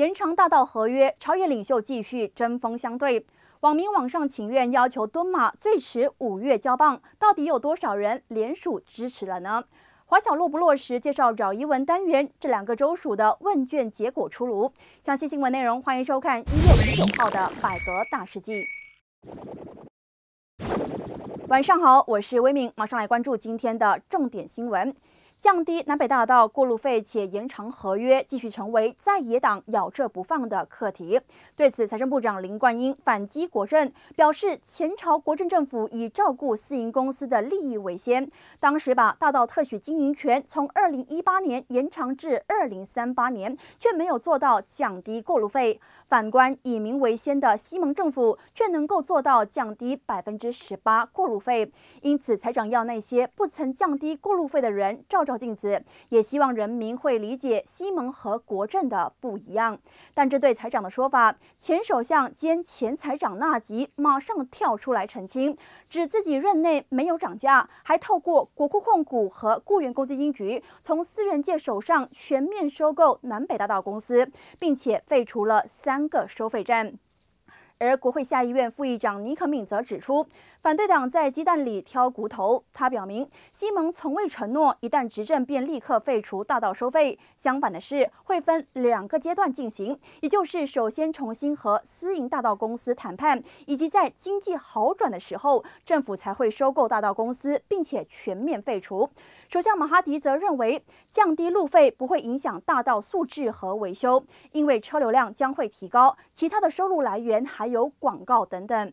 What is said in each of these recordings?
延长大道合约，朝野领袖继续针锋相对。网民网上请愿要求蹲马最迟五月交棒，到底有多少人联署支持了呢？华小落不落实介绍找一文单元这两个州属的问卷结果出炉。详细新闻内容，欢迎收看一月十九号的《百格大事记》。晚上好，我是威敏，马上来关注今天的重点新闻。降低南北大道过路费且延长合约，继续成为在野党咬着不放的课题。对此，财政部长林冠英反击国政，表示前朝国政政府以照顾私营公司的利益为先，当时把大道特许经营权从二零一八年延长至二零三八年，却没有做到降低过路费。反观以民为先的西蒙政府，却能够做到降低百分之十八过路费。因此，财长要那些不曾降低过路费的人照。照镜子，也希望人民会理解西蒙和国政的不一样。但这对财长的说法，前首相兼前财长纳吉马上跳出来澄清，指自己任内没有涨价，还透过国库控股和雇员公积金局，从私人界手上全面收购南北大道公司，并且废除了三个收费站。而国会下议院副议长尼克敏则指出，反对党在鸡蛋里挑骨头。他表明，西蒙从未承诺一旦执政便立刻废除大道收费。相反的是，会分两个阶段进行，也就是首先重新和私营大道公司谈判，以及在经济好转的时候，政府才会收购大道公司，并且全面废除。首相马哈迪则认为，降低路费不会影响大道素质和维修，因为车流量将会提高。其他的收入来源还。有广告等等。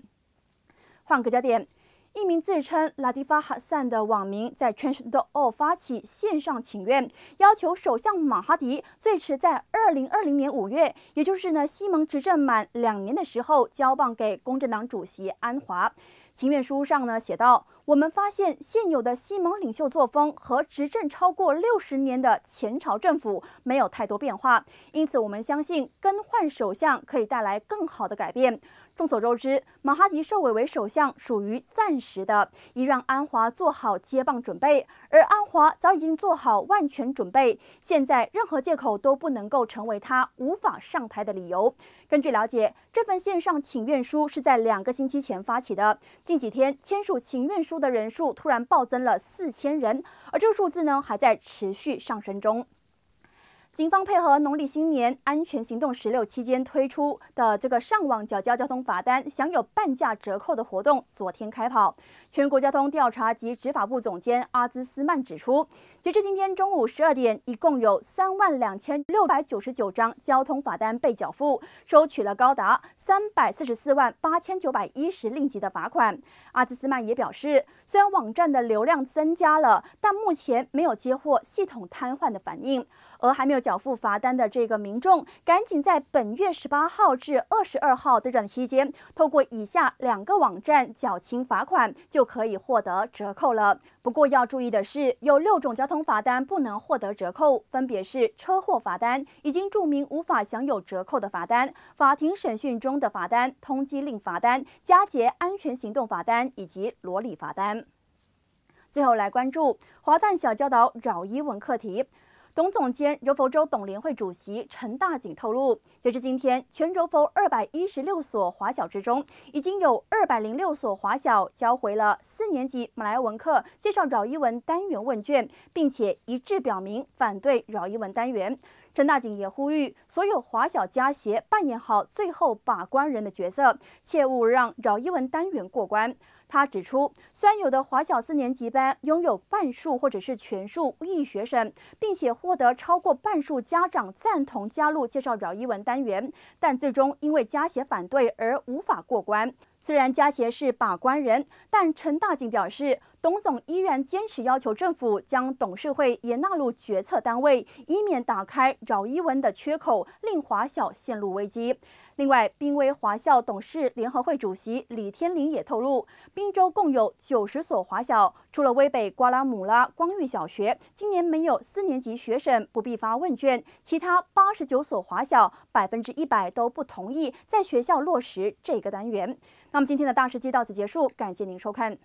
换个焦点，一名自称拉迪法哈散的网民在 Change.org 发起线上请愿，要求首相马哈迪最迟在二零二零年五月，也就是呢西蒙执政满两年的时候，交棒给公正党主席安华。情愿书上呢写道：“我们发现现有的西蒙领袖作风和执政超过六十年的前朝政府没有太多变化，因此我们相信更换首相可以带来更好的改变。”众所周知，马哈迪受委为首相属于暂时的，已让安华做好接棒准备。而安华早已经做好万全准备，现在任何借口都不能够成为他无法上台的理由。根据了解，这份线上请愿书是在两个星期前发起的，近几天签署请愿书的人数突然暴增了四千人，而这个数字呢，还在持续上升中。警方配合农历新年安全行动十六期间推出的这个上网缴交交通罚单享有半价折扣的活动，昨天开跑。全国交通调查及执法部总监阿兹斯曼指出，截至今天中午十二点，一共有三万两千六百九十九张交通罚单被缴付，收取了高达三百四十四万八千九百一十令吉的罚款。阿兹斯曼也表示，虽然网站的流量增加了，但目前没有接获系统瘫痪的反应，而还没有。缴付罚单的这个民众，赶紧在本月十八号至二十二号的这段期间，透过以下两个网站缴清罚款，就可以获得折扣了。不过要注意的是，有六种交通罚单不能获得折扣，分别是车祸罚单、已经注明无法享有折扣的罚单、法庭审讯中的罚单、通缉令罚单、加节安全行动罚单以及裸礼罚单。最后来关注华旦小教导找英文课题。董总监柔佛州董联会主席陈大景透露，截至今天，全柔佛二百一十六所华小之中，已经有二百零六所华小交回了四年级马来文课介绍饶一文单元问卷，并且一致表明反对饶一文单元。陈大景也呼吁所有华小家协扮演好最后把关人的角色，切勿让饶一文单元过关。他指出，虽然有的华小四年级班拥有半数或者是全数异学生，并且获得超过半数家长赞同加入介绍饶一文单元，但最终因为家协反对而无法过关。虽然家协是把关人，但陈大景表示，董总依然坚持要求政府将董事会也纳入决策单位，以免打开饶一文的缺口，令华小陷入危机。另外，濒危华校董事联合会主席李天林也透露，滨州共有九十所华校，除了威北瓜拉姆拉光裕小学，今年没有四年级学生不必发问卷，其他八十九所华校百分之一百都不同意在学校落实这个单元。那么，今天的大事记到此结束，感谢您收看。